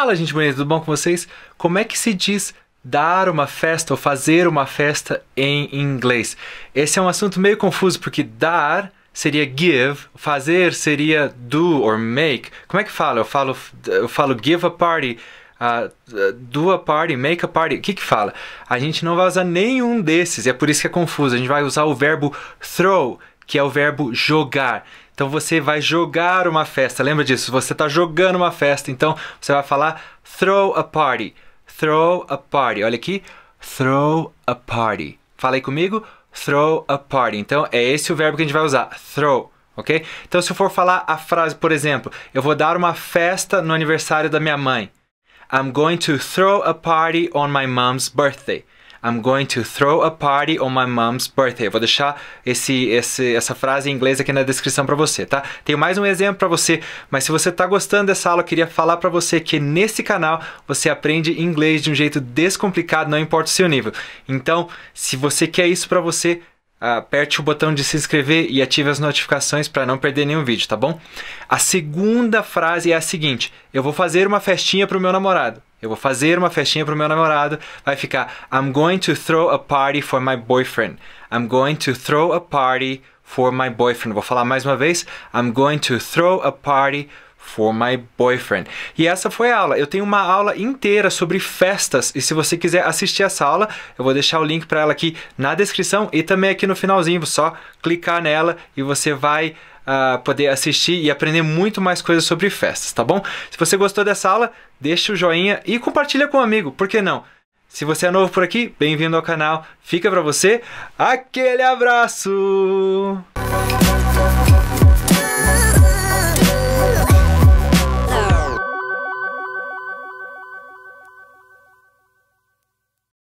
Fala, gente bonita, tudo bom com vocês? Como é que se diz dar uma festa ou fazer uma festa em inglês? Esse é um assunto meio confuso porque dar seria give, fazer seria do or make. Como é que fala? Eu falo, eu falo give a party, uh, do a party, make a party. O que que fala? A gente não vai usar nenhum desses, e é por isso que é confuso. A gente vai usar o verbo throw, que é o verbo jogar. Então você vai jogar uma festa. Lembra disso? Você está jogando uma festa. Então você vai falar throw a party. Throw a party. Olha aqui. Throw a party. Fala aí comigo. Throw a party. Então é esse o verbo que a gente vai usar. Throw. Ok? Então, se eu for falar a frase, por exemplo, eu vou dar uma festa no aniversário da minha mãe. I'm going to throw a party on my mom's birthday. I'm going to throw a party on my mom's birthday. Eu vou deixar esse, esse, essa frase em inglês aqui na descrição para você, tá? Tenho mais um exemplo para você, mas se você tá gostando dessa aula, eu queria falar para você que nesse canal você aprende inglês de um jeito descomplicado, não importa o seu nível. Então, se você quer isso para você, aperte o botão de se inscrever e ative as notificações para não perder nenhum vídeo, tá bom? A segunda frase é a seguinte: eu vou fazer uma festinha para o meu namorado. Eu vou fazer uma festinha pro meu namorado. Vai ficar I'm going to throw a party for my boyfriend. I'm going to throw a party for my boyfriend. Vou falar mais uma vez. I'm going to throw a party for my boyfriend. E essa foi a aula. Eu tenho uma aula inteira sobre festas e se você quiser assistir essa aula, eu vou deixar o link para ela aqui na descrição e também aqui no finalzinho, só clicar nela e você vai uh, poder assistir e aprender muito mais coisas sobre festas, tá bom? Se você gostou dessa aula, deixa o joinha e compartilha com um amigo, por que não? Se você é novo por aqui, bem-vindo ao canal. Fica para você aquele abraço.